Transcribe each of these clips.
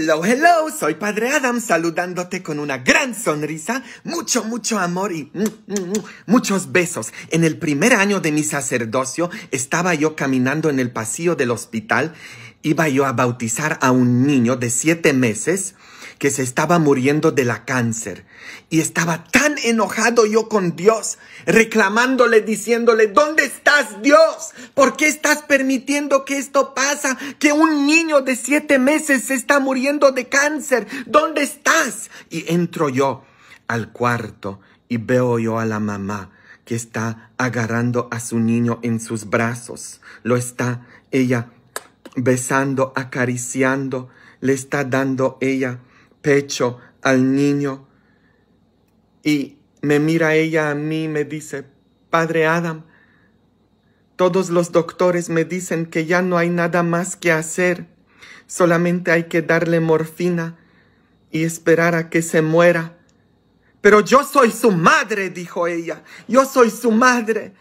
Hello, hello, soy Padre Adam saludándote con una gran sonrisa, mucho, mucho amor y muchos besos. En el primer año de mi sacerdocio estaba yo caminando en el pasillo del hospital, iba yo a bautizar a un niño de siete meses que se estaba muriendo de la cáncer. Y estaba tan enojado yo con Dios, reclamándole, diciéndole, ¿dónde estás Dios? ¿Por qué estás permitiendo que esto pasa? Que un niño de siete meses se está muriendo de cáncer. ¿Dónde estás? Y entro yo al cuarto y veo yo a la mamá que está agarrando a su niño en sus brazos. Lo está ella besando, acariciando, le está dando ella pecho al niño y me mira ella a mí me dice, Padre Adam, todos los doctores me dicen que ya no hay nada más que hacer, solamente hay que darle morfina y esperar a que se muera. Pero yo soy su madre, dijo ella, yo soy su madre.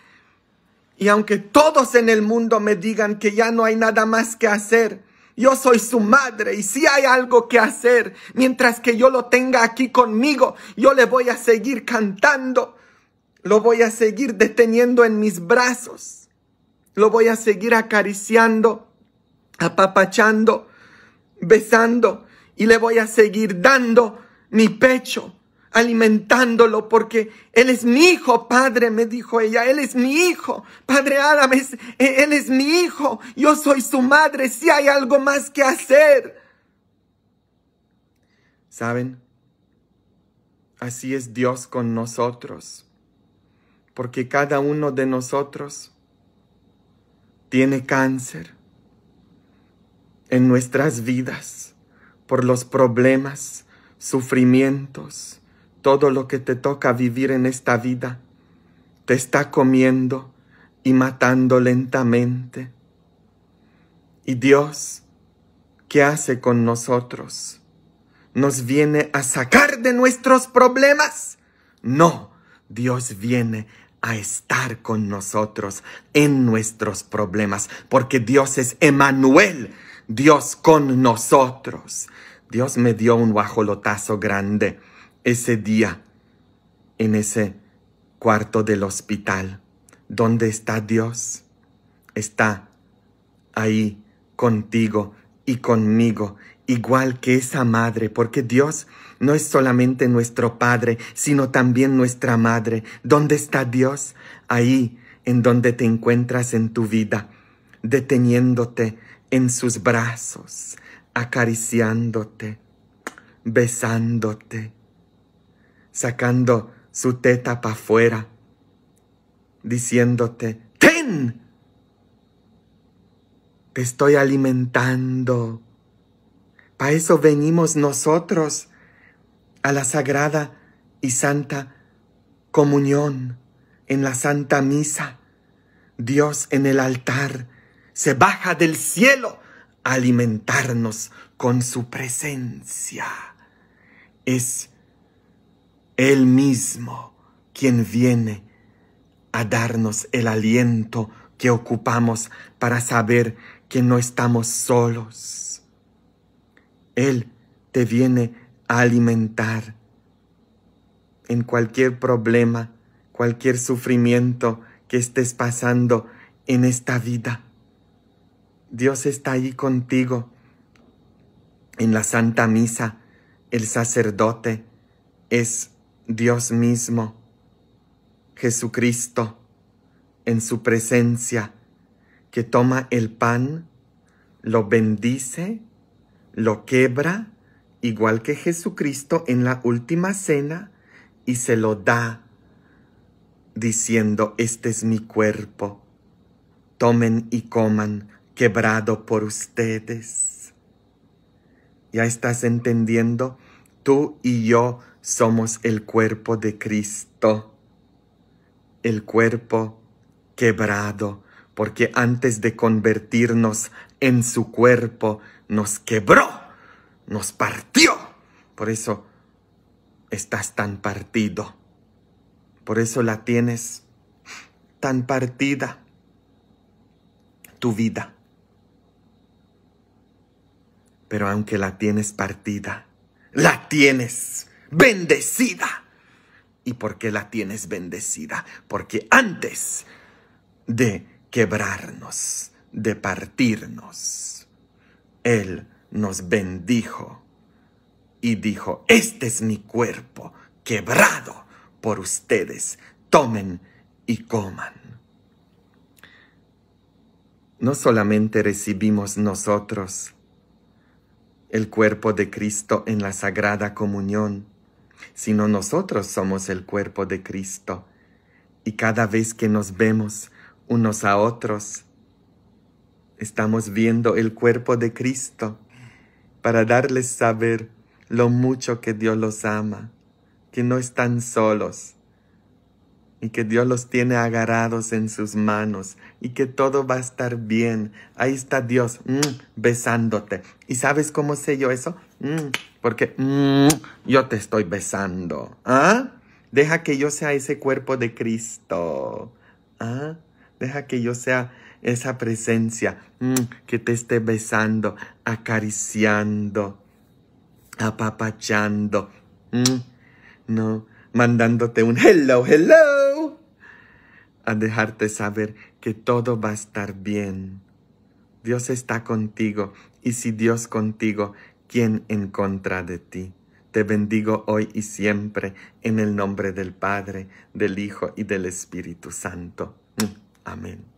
Y aunque todos en el mundo me digan que ya no hay nada más que hacer, yo soy su madre y si hay algo que hacer, mientras que yo lo tenga aquí conmigo, yo le voy a seguir cantando, lo voy a seguir deteniendo en mis brazos, lo voy a seguir acariciando, apapachando, besando y le voy a seguir dando mi pecho alimentándolo porque Él es mi hijo, Padre, me dijo ella, Él es mi hijo, Padre Adam, Él es mi hijo, yo soy su madre, si hay algo más que hacer. ¿Saben? Así es Dios con nosotros, porque cada uno de nosotros tiene cáncer en nuestras vidas por los problemas, sufrimientos, todo lo que te toca vivir en esta vida te está comiendo y matando lentamente. Y Dios, ¿qué hace con nosotros? ¿Nos viene a sacar de nuestros problemas? No, Dios viene a estar con nosotros en nuestros problemas, porque Dios es Emanuel, Dios con nosotros. Dios me dio un guajolotazo grande ese día en ese cuarto del hospital. ¿Dónde está Dios? Está ahí contigo y conmigo, igual que esa madre, porque Dios no es solamente nuestro Padre, sino también nuestra Madre. ¿Dónde está Dios? Ahí en donde te encuentras en tu vida, deteniéndote en sus brazos, acariciándote, besándote sacando su teta para afuera, diciéndote, ¡Ten! Te estoy alimentando. Para eso venimos nosotros a la sagrada y santa comunión, en la santa misa. Dios en el altar se baja del cielo a alimentarnos con su presencia. Es él mismo quien viene a darnos el aliento que ocupamos para saber que no estamos solos. Él te viene a alimentar en cualquier problema, cualquier sufrimiento que estés pasando en esta vida. Dios está ahí contigo. En la Santa Misa, el sacerdote es Dios mismo, Jesucristo, en su presencia, que toma el pan, lo bendice, lo quebra, igual que Jesucristo en la última cena, y se lo da, diciendo, este es mi cuerpo, tomen y coman, quebrado por ustedes. Ya estás entendiendo, tú y yo somos el cuerpo de Cristo, el cuerpo quebrado, porque antes de convertirnos en su cuerpo, nos quebró, nos partió. Por eso estás tan partido. Por eso la tienes tan partida, tu vida. Pero aunque la tienes partida, la tienes bendecida. ¿Y por qué la tienes bendecida? Porque antes de quebrarnos, de partirnos, Él nos bendijo y dijo, este es mi cuerpo quebrado por ustedes, tomen y coman. No solamente recibimos nosotros el cuerpo de Cristo en la Sagrada Comunión, sino nosotros somos el cuerpo de Cristo. Y cada vez que nos vemos unos a otros, estamos viendo el cuerpo de Cristo para darles saber lo mucho que Dios los ama, que no están solos, y que Dios los tiene agarrados en sus manos y que todo va a estar bien. Ahí está Dios mm, besándote. ¿Y sabes cómo sé yo eso? Mm, porque mm, yo te estoy besando. ¿Ah? Deja que yo sea ese cuerpo de Cristo. ¿Ah? Deja que yo sea esa presencia que te esté besando, acariciando, apapachando. No mandándote un hello, hello a dejarte saber que todo va a estar bien. Dios está contigo y si Dios contigo, ¿quién en contra de ti? Te bendigo hoy y siempre en el nombre del Padre, del Hijo y del Espíritu Santo. Mm, amén.